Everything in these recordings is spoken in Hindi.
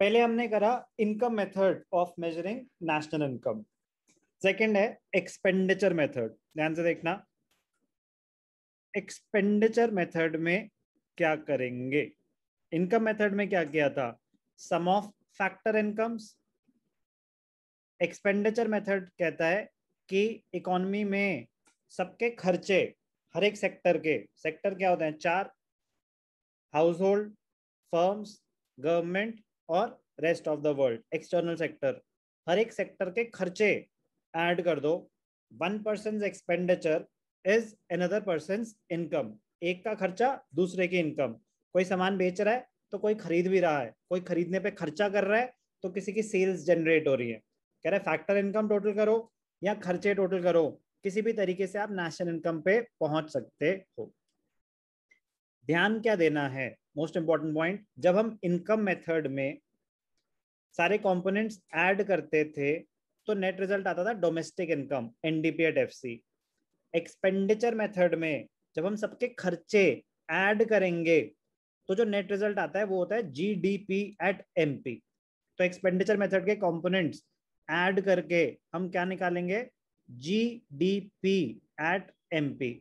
पहले हमने करा income method of measuring national income second है एक्सपेंडिचर मेथड ध्यान से देखना एक्सपेंडिचर मेथड में क्या करेंगे इनकम मेथड में क्या किया था sum of factor incomes expenditure method कहता है कि इकोनॉमी में सबके खर्चे हर एक सेक्टर के सेक्टर क्या होते हैं चार हाउस होल्ड फर्म्स गवर्नमेंट और rest of the world external sector हर एक सेक्टर के खर्चे ऐड कर दो one person expenditure is another person income एक का खर्चा दूसरे की इनकम कोई सामान बेच रहा है तो कोई खरीद भी रहा है कोई खरीदने पे खर्चा कर रहा है तो किसी की सेल्स जनरेट हो रही है कह रहे फैक्टर इनकम टोटल करो या खर्चे टोटल करो किसी भी तरीके से आप नेशनल इनकम पे पहुंच सकते हो ध्यान क्या देना है मोस्ट इंपॉर्टेंट पॉइंट जब हम इनकम मेथड में सारे कंपोनेंट्स ऐड करते थे तो नेट रिजल्ट आता था domestic income NDP F C expenditure method में जब हम सबके खर्चे ऐड करेंगे तो जो नेट रिजल्ट आता है वो होता है G D P at M P तो एक्सपेंडिचर मेथड के कंपोनेंट्स ऐड करके हम क्या निकालेंगे G D P at M P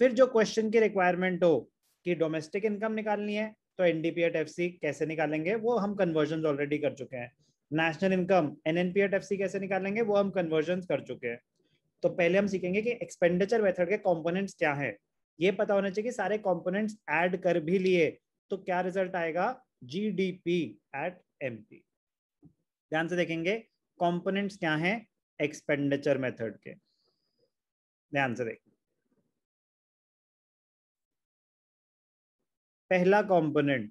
फिर जो क्वेश्चन की रिक्वायरमेंट हो कि डोमेस्टिक इनकम निकालनी है तो एनडीपीएट एफ कैसे निकालेंगे वो हम कन्वर्जन ऑलरेडी कर चुके हैं नेशनल इनकम एन कैसे निकालेंगे वो हम कन्वर्जन कर चुके हैं तो पहले हम सीखेंगे कि एक्सपेंडिचर मेथड के कॉम्पोनेंट्स क्या है ये पता होना चाहिए कि सारे कॉम्पोनेंट्स एड कर भी लिए तो क्या रिजल्ट आएगा G D P at M P ध्यान से देखेंगे कॉम्पोनेंट्स क्या है एक्सपेंडिचर मेथड के ध्यान से देखेंगे पहला component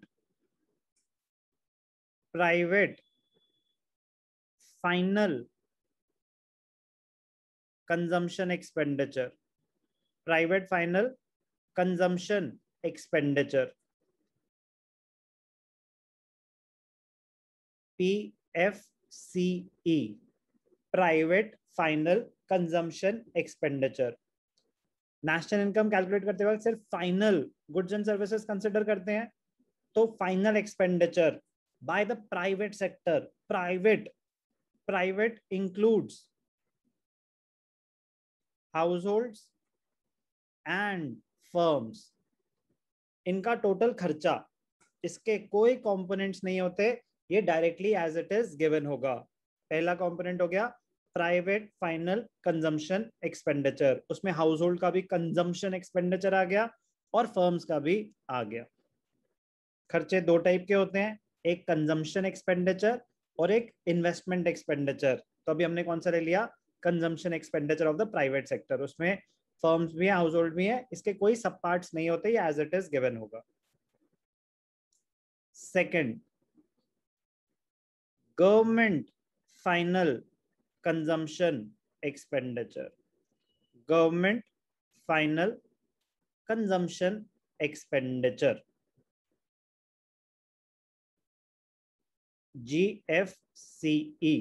private final consumption expenditure private final consumption expenditure E private final consumption expenditure national income calculate करते वक्त सिर्फ final goods and services consider करते हैं तो final expenditure by the private sector private private includes hold and firms इनका टोटल खर्चा इसके कोई कंपोनेंट्स नहीं होते ये directly as it is given होगा पहला कंपोनेंट हो गया प्राइवेट फाइनल कंजम्पशन एक्सपेंडिचर उसमें हाउस होल्ड का भी कंजम्पशन एक्सपेंडिचर आ गया और फर्म्स का भी आ गया खर्चे दो टाइप के होते हैं एक कंजम्पशन एक्सपेंडिचर और एक इन्वेस्टमेंट एक्सपेंडिचर तो अभी हमने कौन सा ले लिया consumption expenditure of the private sector उसमें फर्म्स भी है हाउस होल्ड भी है इसके कोई सब पार्ट नहीं होते एज इट इज गिवन होगा second government final consumption expenditure government final consumption expenditure E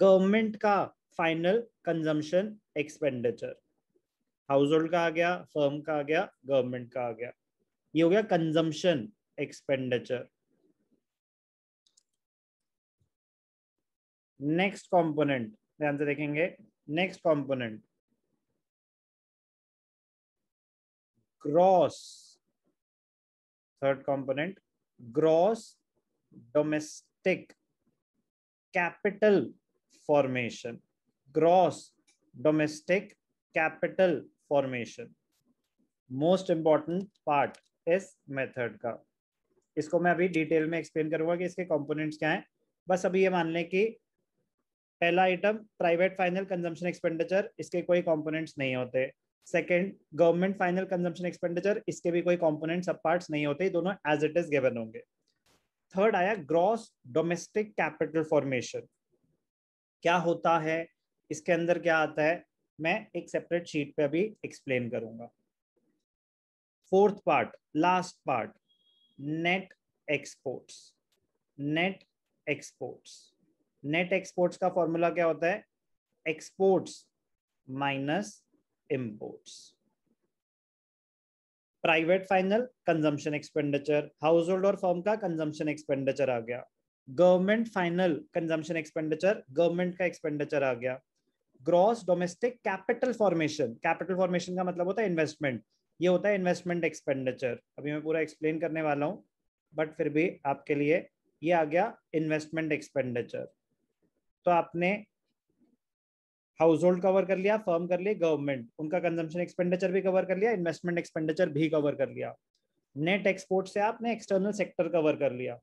government e. का final consumption expenditure household का आ गया फर्म का आ गया गवर्नमेंट का आ गया ये हो गया कंजम्पशन एक्सपेंडिचर नेक्स्ट कंपोनेंट ध्यान से देखेंगे next component gross third component gross domestic capital formation gross domestic capital formation most important part इस मेथड का इसको मैं अभी डिटेल में एक्सप्लेन करूंगा कि इसके कंपोनेंट्स क्या हैं बस अभी ये मान लें कि पहला item private final consumption expenditure इसके कोई कंपोनेंट्स नहीं होते second government final consumption expenditure इसके भी कोई कंपोनेंट सब पार्ट नहीं होते दोनों एज इट इज गिवन होंगे थर्ड आया ग्रॉस डोमेस्टिक कैपिटल फॉर्मेशन क्या होता है इसके अंदर क्या आता है मैं एक सेपरेट शीट पे अभी एक्सप्लेन करूंगा fourth part last part net exports net exports net exports का फॉर्मूला क्या होता है exports minus imports private final consumption expenditure household और फॉर्म का कंजम्पशन एक्सपेंडिचर आ गया government final consumption expenditure government का एक्सपेंडिचर आ गया gross domestic capital formation capital formation का मतलब होता है इन्वेस्टमेंट ये होता है इन्वेस्टमेंट एक्सपेंडिचर अभी मैं पूरा एक्सप्लेन करने वाला हूँ बट फिर भी आपके लिए ये आ गया इन्वेस्टमेंट एक्सपेंडिचर तो आपने हाउस होल्ड कवर कर लिया फर्म कर लिया गवर्नमेंट उनका कंजम्पशन एक्सपेंडिचर भी कवर कर लिया इन्वेस्टमेंट एक्सपेंडिचर भी कवर कर लिया नेट एक्सपोर्ट से आपने एक्सटर्नल सेक्टर कवर कर लिया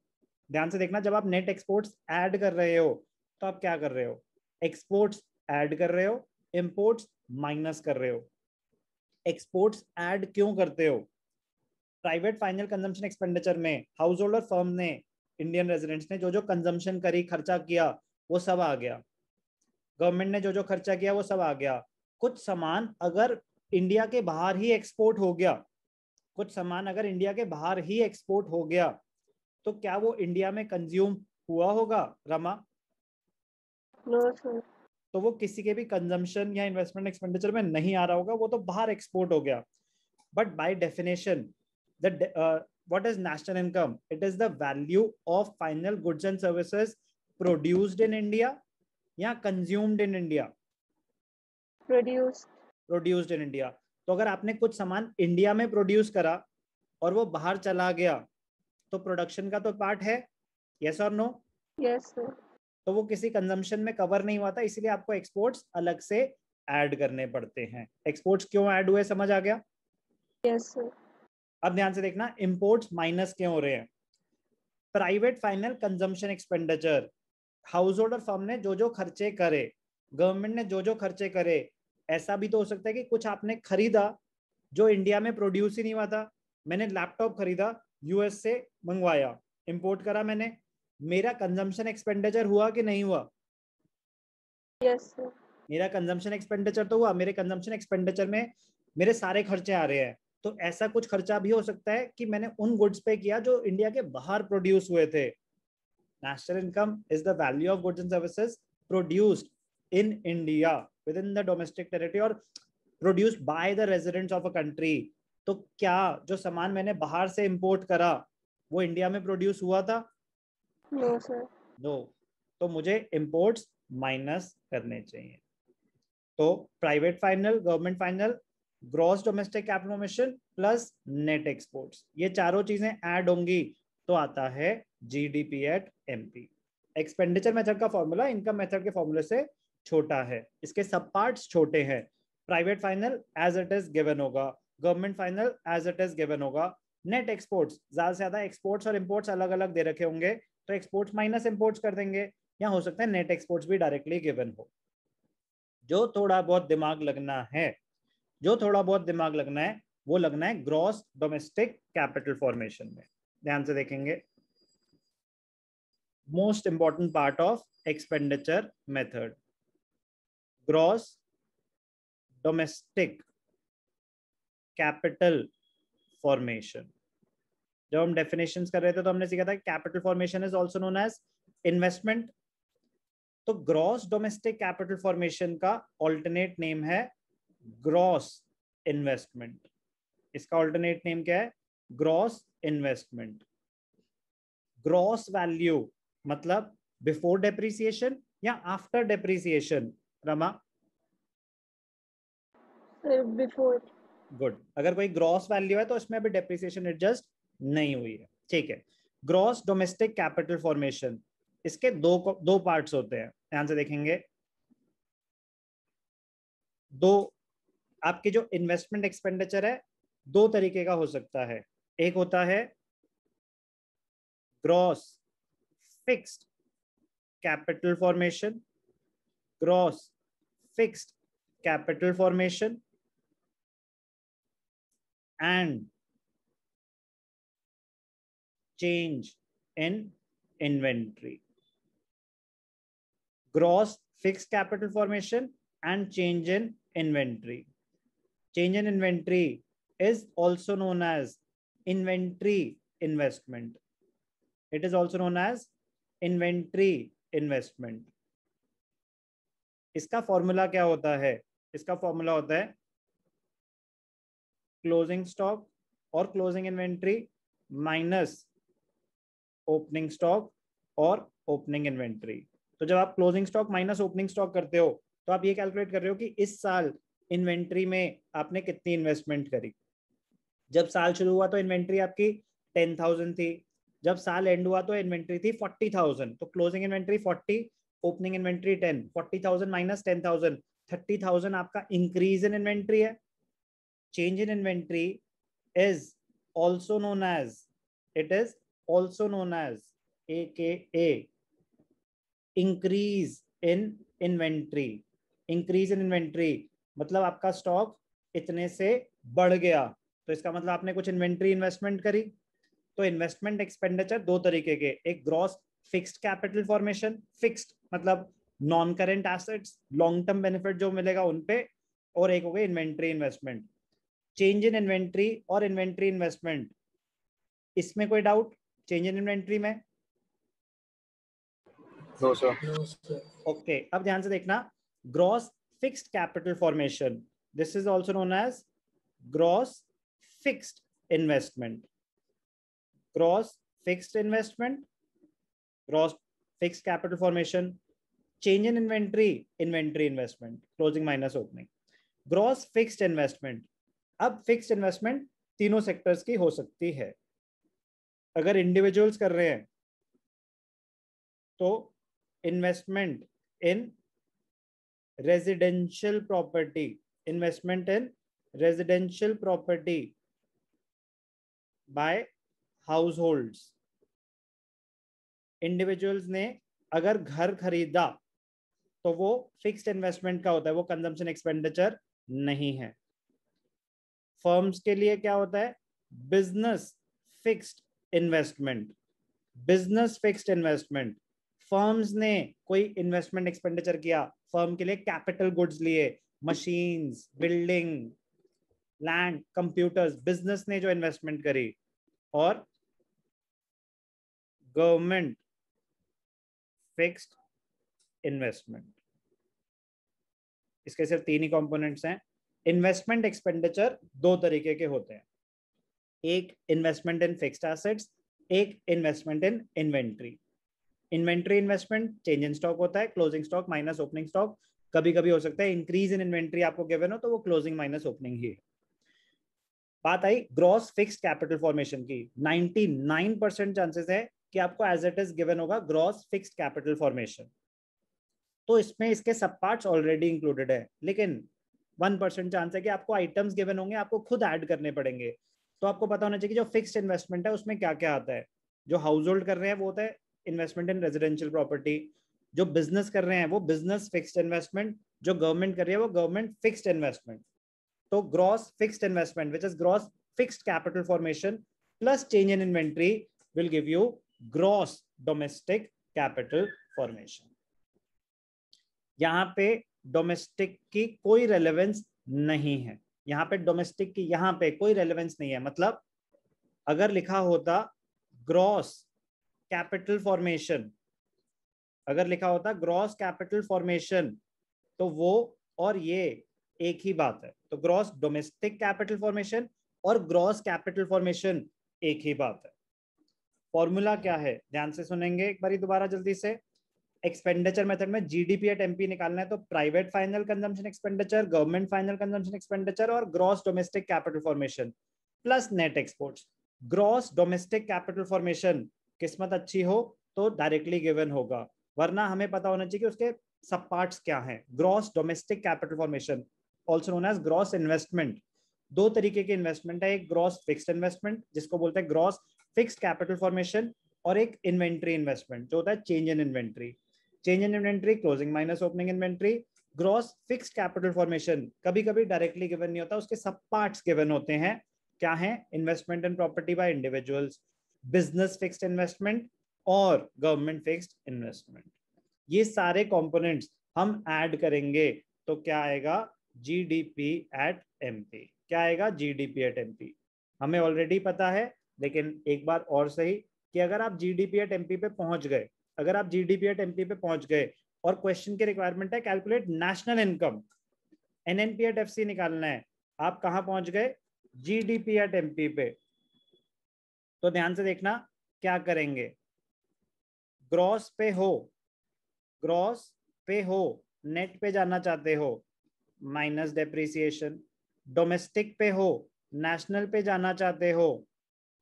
ध्यान से देखना जब आप नेट एक्सपोर्ट्स ऐड कर रहे हो तो आप क्या कर रहे हो एक्सपोर्ट्स ऐड कर रहे हो इम्पोर्ट्स माइनस कर रहे हो एक्सपोर्ट्स ऐड क्यों करते हो प्राइवेट फाइनल कंजम्पशन एक्सपेंडिचर में हाउस होल्ड और फर्म ने इंडियन रेजिडेंट्स ने जो जो कंजम्पशन करी खर्चा किया वो सब आ गया गवर्नमेंट ने जो जो खर्चा किया वो सब आ गया कुछ सामान अगर इंडिया के बाहर ही एक्सपोर्ट हो गया कुछ सामान अगर इंडिया के बाहर ही एक्सपोर्ट हो गया तो क्या वो इंडिया में कंज्यूम हुआ होगा रमा नो no, तो वो किसी के भी कंजम्पशन या इन्वेस्टमेंट एक्सपेंडिचर में नहीं आ रहा होगा वो तो बाहर एक्सपोर्ट हो गया but by definition the what is national income it is the value of final goods and services produced in India या consumed in India produce produced in India तो अगर आपने कुछ सामान इंडिया में प्रोड्यूस करा और वो बाहर चला गया तो प्रोडक्शन का तो पार्ट है यस और नो यस तो वो किसी कंजम्पशन में कवर नहीं हुआ था इसलिए आपको एक्सपोर्ट्स अलग से ऐड करने पड़ते हैं एक्सपोर्ट्स क्यों ऐड हुए समझ आ गया यस yes, अब ध्यान से देखना इम्पोर्ट्स माइनस क्यों हो रहे हैं private final consumption expenditure householder firm ने जो जो खर्चे करे गवर्नमेंट ने जो जो खर्चे करे ऐसा भी तो हो सकता है कि कुछ आपने खरीदा जो इंडिया में प्रोड्यूस ही नहीं हुआ था मैंने लैपटॉप खरीदा यूएस से मंगवाया इंपोर्ट करा मैंने मेरा कंजम्पशन एक्सपेंडिचर हुआ कि नहीं हुआ yes, मेरा कंजम्पशन एक्सपेंडिचर तो हुआ मेरे कंजम्पशन एक्सपेंडिचर में मेरे सारे खर्चे आ रहे हैं तो ऐसा कुछ खर्चा भी हो सकता है कि मैंने उन गुड्स पे किया जो इंडिया के बाहर प्रोड्यूस हुए थे national income is the value of goods and services produced in India within the domestic territory or produced by the residents of a country. तो क्या जो सामान मैंने बाहर से इंपोर्ट करा वो इंडिया में प्रोड्यूस हुआ था नो सर नो तो मुझे इंपोर्ट्स माइनस करने चाहिए तो private final government final gross domestic capital plus net exports ये चारों चीजें ऐड होंगी तो आता है G D P at M P expenditure method का फॉर्मूला इनकम मेथड के फॉर्मूले से छोटा है इसके सब पार्ट छोटे हैं private final as it is given होगा government final as it is given होगा नेट एक्सपोर्ट्स ज्यादा से ज्यादा एक्सपोर्ट्स और इम्पोर्ट्स अलग अलग दे रखे होंगे तो एक्सपोर्ट्स माइनस इम्पोर्ट्स कर देंगे या हो सकता है नेट एक्सपोर्ट्स भी डायरेक्टली गिवन हो जो थोड़ा बहुत दिमाग लगना है जो थोड़ा बहुत दिमाग लगना है वो लगना है ग्रॉस डोमेस्टिक कैपिटल फॉर्मेशन में ध्यान से देखेंगे most important part of expenditure method gross domestic capital formation जब हम डेफिनेशन कर रहे थे तो हमने सीखा था capital formation is also known as investment तो ग्रॉस डोमेस्टिक कैपिटल फॉर्मेशन का ऑल्टरनेट नेम है ग्रॉस इन्वेस्टमेंट इसका ऑल्टरनेट नेम क्या है ग्रॉस इन्वेस्टमेंट ग्रॉस वैल्यू मतलब बिफोर डेप्रिसिएशन या आफ्टर डेप्रिसिएशन रमा बिफोर गुड अगर कोई ग्रॉस वैल्यू है तो इसमें भी डेप्रिसिएशन एडजस्ट नहीं हुई है ठीक है ग्रॉस डोमेस्टिक कैपिटल फॉर्मेशन इसके दो दो पार्ट्स होते हैं ध्यान से देखेंगे दो आपके जो इन्वेस्टमेंट एक्सपेंडिचर है दो तरीके का हो सकता है एक होता है gross fixed capital formation gross fixed capital formation and change in inventory gross fixed capital formation and change in inventory change in inventory is also known as inventory investment it is also known as inventory investment इसका फॉर्मूला क्या होता है इसका फॉर्मूला होता है क्लोजिंग स्टॉक और closing inventory minus opening stock और ओपनिंग इन्वेंट्री तो जब आप closing stock minus opening stock करते हो तो आप ये कैलकुलेट कर रहे हो कि इस साल इन्वेंट्री में आपने कितनी इन्वेस्टमेंट करी जब साल शुरू हुआ तो इन्वेंट्री आपकी टेन थाउजेंड थी जब साल एंड हुआ तो इन्वेंट्री थी फोर्टी थाउजेंड तो closing inventory forty opening inventory ten forty thousand minus ten thousand thirty thousand आपका इंक्रीज इन इन्वेंट्री है inventory is also known as it is also known as A K A increase in inventory increase in inventory मतलब आपका स्टॉक इतने से बढ़ गया तो इसका मतलब आपने कुछ इन्वेंट्री इन्वेस्टमेंट करी तो इन्वेस्टमेंट एक्सपेंडिचर दो तरीके के एक gross fixed capital formation fixed मतलब non current assets long term benefit जो मिलेगा उनपे और एक हो गया inventory investment change in inventory और इन्वेंट्री इन्वेस्टमेंट इसमें कोई डाउट चेंज इन इन्वेंट्री में नो सर ओके अब ध्यान से देखना gross fixed capital formation this is also known as gross fixed investment gross fixed investment gross fixed capital formation change in inventory inventory investment closing minus opening gross fixed investment अब फिक्स्ड इन्वेस्टमेंट तीनों सेक्टर्स की हो सकती है अगर इंडिविजुअल्स कर रहे हैं तो investment in residential property investment in residential property by household individuals ने अगर घर खरीदा तो वो फिक्स्ड इन्वेस्टमेंट का होता है वो कंजम्पशन एक्सपेंडिचर नहीं है फर्म्स के लिए क्या होता है business fixed investment business fixed investment firms ने कोई इन्वेस्टमेंट एक्सपेंडिचर किया फर्म के लिए कैपिटल गुड्स लिए machines building land computers business ने जो इन्वेस्टमेंट करी और गवर्नमेंट फिक्स्ड इन्वेस्टमेंट इसके सिर्फ तीन ही कंपोनेंट्स हैं इन्वेस्टमेंट एक्सपेंडिचर दो तरीके के होते हैं एक इन्वेस्टमेंट इन फिक्स्ड एसेट्स एक investment in inventory inventory investment change in stock होता है closing stock minus opening stock कभी कभी हो सकता है इंक्रीज इन इन्वेंट्री आपको गिवन हो तो वो क्लोजिंग माइनस ओपनिंग ही है बात आई ग्रॉस फिक्स कैपिटल फॉर्मेशन की 99 परसेंट चांसेस है कि आपको एज इट इज गिवन होगा ग्रॉस फिक्स कैपिटल फॉर्मेशन तो इसमें इसके सब पार्ट्स ऑलरेडी इंक्लूडेड है लेकिन वन परसेंट चांस है कि आपको आइटम्स गिवन होंगे आपको खुद ऐड करने पड़ेंगे तो आपको पता होना चाहिए कि जो फिक्स्ड इन्वेस्टमेंट है उसमें क्या क्या आता है जो हाउस होल्ड कर रहे हैं वो होता है इन्वेस्टमेंट इन रेजिडेंशियल प्रॉपर्टी जो बिजनेस कर रहे हैं वो बिजनेस फिक्स्ड इन्वेस्टमेंट जो गवर्नमेंट कर रही है वो गवर्नमेंट फिक्स्ड इन्वेस्टमेंट तो gross fixed investment which is gross fixed capital formation plus change in inventory will give you gross domestic capital formation यहां पे डोमेस्टिक की कोई रेलेवेंस नहीं है यहां पे डोमेस्टिक की यहां पे कोई रेलेवेंस नहीं है मतलब अगर लिखा होता ग्रॉस कैपिटल फॉर्मेशन अगर लिखा होता ग्रॉस कैपिटल फॉर्मेशन तो वो और ये एक ही बात है तो ग्रॉस डोमेस्टिक कैपिटल फॉर्मेशन और ग्रॉस कैपिटल फॉर्मेशन एक ही बात है फॉर्मूला क्या है ध्यान से सुनेंगे एक बार दोबारा जल्दी से एक्सपेंडिचर मेथड में जीडीपी एट एमपी निकालना है तो private final consumption expenditure government final consumption expenditure और gross domestic capital formation plus net export gross domestic capital formation किस्मत अच्छी हो तो डायरेक्टली गिवन होगा वरना हमें पता होना चाहिए कि उसके सब पार्ट्स क्या हैं gross domestic capital formation also known as gross investment दो तरीके के इन्वेस्टमेंट है एक ग्रॉस फिक्स्ड इन्वेस्टमेंट जिसको बोलते हैं ग्रॉस फिक्स्ड कैपिटल फॉर्मेशन और एक इन्वेंट्री इन्वेस्टमेंट जो होता है change in inventory change in inventory closing minus opening inventory gross fixed capital formation कभी कभी डायरेक्टली गिवन नहीं होता उसके सब पार्ट गिवन होते हैं क्या है investment in property by individuals business fixed investment और गवर्नमेंट फिक्स्ड इन्वेस्टमेंट ये सारे कंपोनेंट्स हम ऐड करेंगे तो क्या आएगा G D P at M P क्या आएगा G D P at M P हमें ऑलरेडी पता है लेकिन एक बार और सही कि अगर आप G D P at M P पे पहुंच गए अगर आप G D P at M P पे पहुंच गए और क्वेश्चन की रिक्वायरमेंट है calculate national income N N P at F C निकालना है आप कहा पहुंच गए G D P at M P पे तो ध्यान से देखना क्या करेंगे ग्रॉस पे हो ग्रॉस पे हो नेट पे जाना चाहते हो माइनस डेप्रिसिएशन डोमेस्टिक पे हो नेशनल पे जाना चाहते हो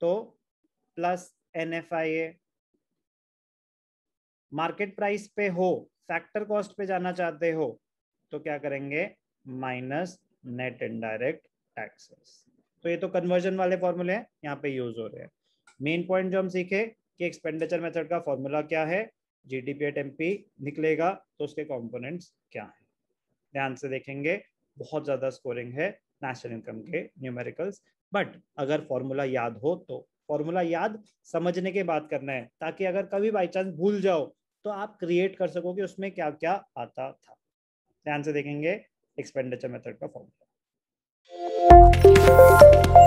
तो plus N F I A market price पे हो फैक्टर कॉस्ट पे जाना चाहते हो तो क्या करेंगे माइनस नेट इनडायरेक्ट टैक्सेस तो ये तो कन्वर्जन वाले फॉर्मूले हैं यहाँ पे यूज हो रहे हैं मेन पॉइंट जो हम सीखे कि एक्सपेंडिचर मेथड का फॉर्मूला क्या है जीडीपी एट एमपी निकलेगा तो उसके कंपोनेंट्स क्या है ध्यान से देखेंगे बहुत ज़्यादा स्कोरिंग है नेशनल इनकम के न्यूमेरिकल्स बट अगर फॉर्मूला याद हो तो फॉर्मूला याद समझने के बाद करना है ताकि अगर कभी बाई चांस भूल जाओ तो आप क्रिएट कर सको कि उसमें क्या क्या आता था ध्यान से देखेंगे एक्सपेंडिचर मेथड का फॉर्मूला